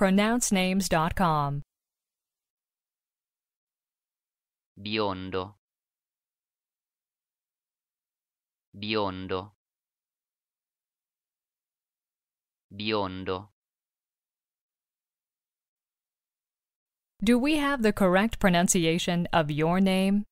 pronouncenames.com. Biondo. Biondo. Biondo. Do we have the correct pronunciation of your name?